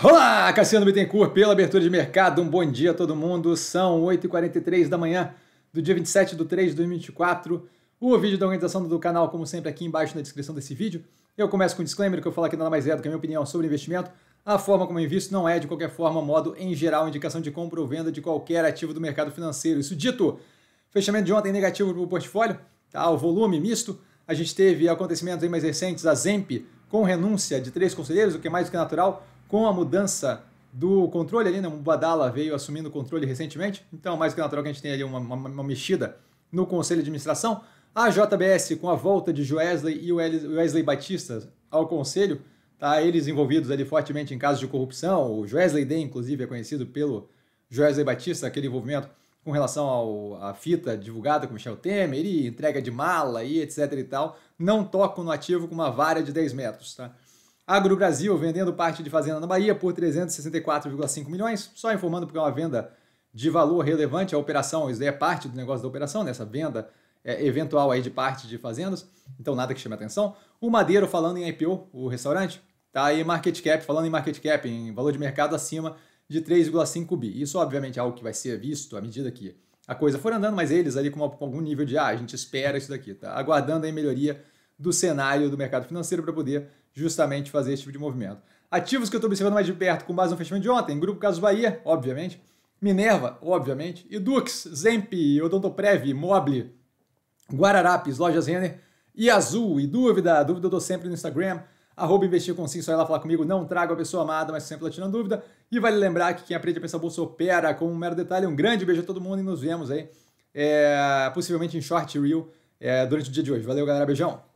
Olá, Cassiano Bittencourt, pela abertura de mercado. Um bom dia a todo mundo. São 8h43 da manhã do dia 27 de 3 de 2024. O vídeo da organização do canal, como sempre, aqui embaixo na descrição desse vídeo. Eu começo com um disclaimer que eu falo aqui nada mais é do que a minha opinião sobre investimento. A forma como eu invisto não é, de qualquer forma, modo em geral, indicação de compra ou venda de qualquer ativo do mercado financeiro. Isso dito, fechamento de ontem negativo para o portfólio, tá? o volume misto. A gente teve acontecimentos mais recentes, a ZEMP com renúncia de três conselheiros, o que é mais do que natural com a mudança do controle ali, né? O Mubadala veio assumindo o controle recentemente, então é mais que natural que a gente tenha ali uma, uma, uma mexida no conselho de administração. A JBS, com a volta de Joesley e o Wesley Batista ao conselho, tá? eles envolvidos ali fortemente em casos de corrupção. O Joesley Day, inclusive, é conhecido pelo Joesley Batista, aquele envolvimento com relação ao, à fita divulgada com Michel Temer e entrega de mala e etc e tal, não tocam no ativo com uma vara de 10 metros, tá? Agro Brasil vendendo parte de fazenda na Bahia por 364,5 milhões. Só informando porque é uma venda de valor relevante à operação, isso daí é parte do negócio da operação, nessa né? venda é, eventual aí de parte de fazendas, então nada que chame atenção. O Madeiro falando em IPO, o restaurante, tá aí market cap, falando em market cap, em valor de mercado acima de 3,5 bi. Isso obviamente é algo que vai ser visto à medida que a coisa for andando, mas eles ali com algum nível de, ah, a gente espera isso daqui, tá? Aguardando aí melhoria do cenário do mercado financeiro para poder justamente fazer esse tipo de movimento. Ativos que eu estou observando mais de perto com base no fechamento de ontem, Grupo Caso Bahia, obviamente, Minerva, obviamente, Edux, Zemp, Odontoprev, Mobile, Guararapes, Lojas Renner e Azul. E dúvida, dúvida eu dou sempre no Instagram, arroba investir com sim, só ir lá falar comigo, não trago a pessoa amada, mas sempre lá tirando dúvida. E vale lembrar que quem aprende a pensar bolsa opera com um mero detalhe. Um grande beijo a todo mundo e nos vemos aí, é, possivelmente em short reel é, durante o dia de hoje. Valeu, galera, beijão!